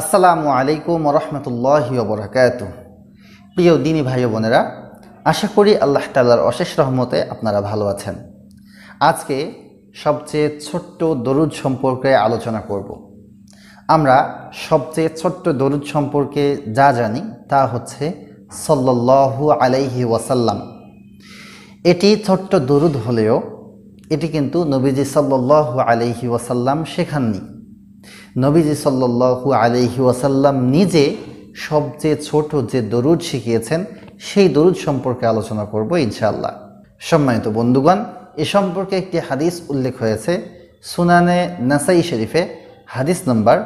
আসসালামু আলাইকুম রহমতুল্লাহ বরাকাত প্রিয় দিনী ভাই বোনেরা আশা করি আল্লাহ তাল্লার অশেষ রহমতে আপনারা ভালো আছেন আজকে সবচেয়ে ছোট্ট দরুদ সম্পর্কে আলোচনা করব আমরা সবচেয়ে ছোট্ট দরুদ সম্পর্কে যা জানি তা হচ্ছে সল্লু আলাইহি ওয়াসাল্লাম এটি ছোট্ট দরুদ হলেও এটি কিন্তু নবীজি সাল্লু আলাইহি ওয়াসাল্লাম শেখাননি নবীজি সাল্লু আলহি ওয়াসাল্লাম নিজে সবচেয়ে ছোট যে দরুদ শিখিয়েছেন সেই দরুদ সম্পর্কে আলোচনা করব ইনশাআল্লাহ সম্মানিত বন্ধুগণ এ সম্পর্কে একটি হাদিস উল্লেখ হয়েছে সুনানে নাসাই শরীফে হাদিস নম্বর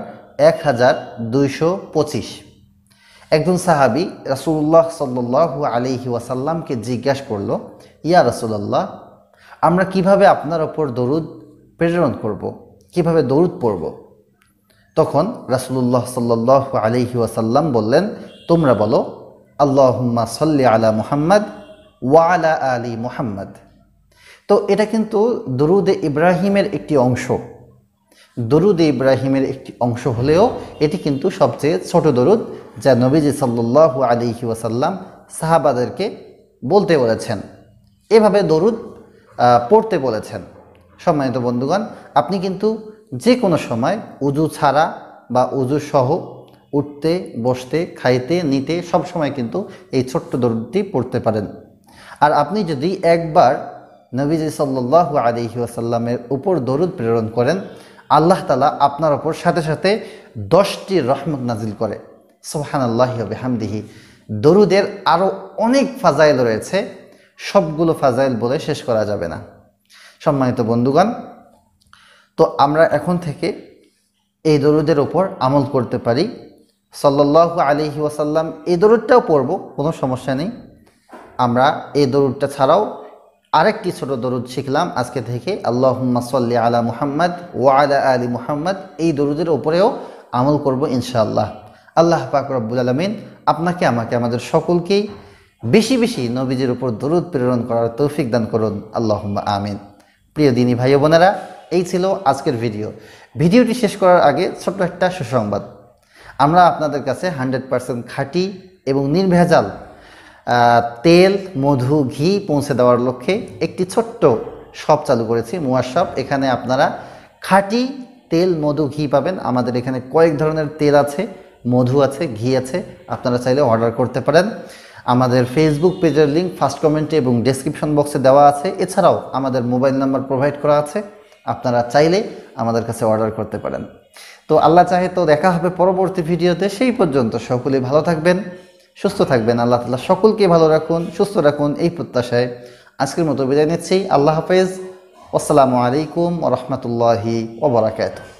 এক হাজার দুইশো পঁচিশ একজন সাহাবি রাসুল্লাহ সাল্লু আলহি ওয়াসাল্লামকে জিজ্ঞাসা করল ইয়া রাসুলাল্লাহ আমরা কিভাবে আপনার ওপর দরুদ প্রেরণ করব। কিভাবে দরুদ পড়ব তখন রাসুল্লাহ সাল্লাহ আলহি ওয়াসাল্লাম বললেন তোমরা বলো আল্লাহম্মা সাল্লি আলা মুহাম্মদ ওয়ালা আলী মুহাম্মদ তো এটা কিন্তু দরুদে ইব্রাহিমের একটি অংশ দরুদে ইব্রাহিমের একটি অংশ হলেও এটি কিন্তু সবচেয়ে ছোট দরুদ যা নবীজি সাল্লাহ আলিহি ওয়াসাল্লাম সাহাবাদেরকে বলতে বলেছেন এভাবে দরুদ পড়তে বলেছেন সম্মানিত বন্ধুগণ আপনি কিন্তু যে কোনো সময় উজু ছাড়া বা উজু সহ উঠতে বসতে খাইতে নিতে সব সময় কিন্তু এই ছোট্ট দরুদটি পড়তে পারেন আর আপনি যদি একবার নবীজি সাল্লাহ আলহি আসাল্লামের উপর দরুদ প্রেরণ করেন আল্লাহ তালা আপনার ওপর সাথে সাথে দশটি রহমত নাজিল করে সোহান আল্লাহবে হামদিহি দরুদের আরও অনেক ফাজাইল রয়েছে সবগুলো ফাজাইল বলে শেষ করা যাবে না সম্মানিত বন্ধুগণ তো আমরা এখন থেকে এই দরুদের ওপর আমল করতে পারি সাল্লাহ আলহি ওয়াসাল্লাম এই দরুদটাও পড়ব কোনো সমস্যা নেই আমরা এই দরুদটা ছাড়াও আরেকটি ছোট দরুদ শিখলাম আজকে থেকে আল্লাহ সাল্লি আলা মুহাম্মদ ওয়া আলা আলী মুহাম্মদ এই দরুদের ওপরেও আমল করব ইনশাআল্লাহ আল্লাহ পাক রব্বুল আলমিন আপনাকে আমাকে আমাদের সকলকেই বেশি বেশি নবীজির উপর দরুদ প্রেরণ করার তৌফিক দান করুন আল্লাহ আমিন প্রিয় দিনী ভাই বোনেরা এই ছিল আজকের ভিডিও ভিডিওটি শেষ করার আগে ছোট্ট একটা সুসংবাদ আমরা আপনাদের কাছে হান্ড্রেড পারসেন্ট খাঁটি এবং নির্ভেজাল তেল মধু ঘি পৌঁছে দেওয়ার লক্ষ্যে একটি ছোট্ট শপ চালু করেছি মোয়ার শপ এখানে আপনারা খাঁটি তেল মধু ঘি পাবেন আমাদের এখানে কয়েক ধরনের তেল আছে মধু আছে ঘি আছে আপনারা চাইলে অর্ডার করতে পারেন আমাদের ফেসবুক পেজের লিঙ্ক ফার্স্ট কমেন্টে এবং ডেসক্রিপশন বক্সে দেওয়া আছে এছাড়াও আমাদের মোবাইল নাম্বার প্রোভাইড করা আছে আপনারা চাইলে আমাদের কাছে অর্ডার করতে পারেন তো আল্লাহ চাহে তো দেখা হবে পরবর্তী ভিডিওতে সেই পর্যন্ত সকলেই ভালো থাকবেন সুস্থ থাকবেন আল্লাহ তালা সকলকে ভালো রাখুন সুস্থ রাখুন এই প্রত্যাশায় আজকের মতো বিদায় নিচ্ছি আল্লাহ হাফেজ আসসালামু আলাইকুম রহমতুল্লাহি ওবরাকাতু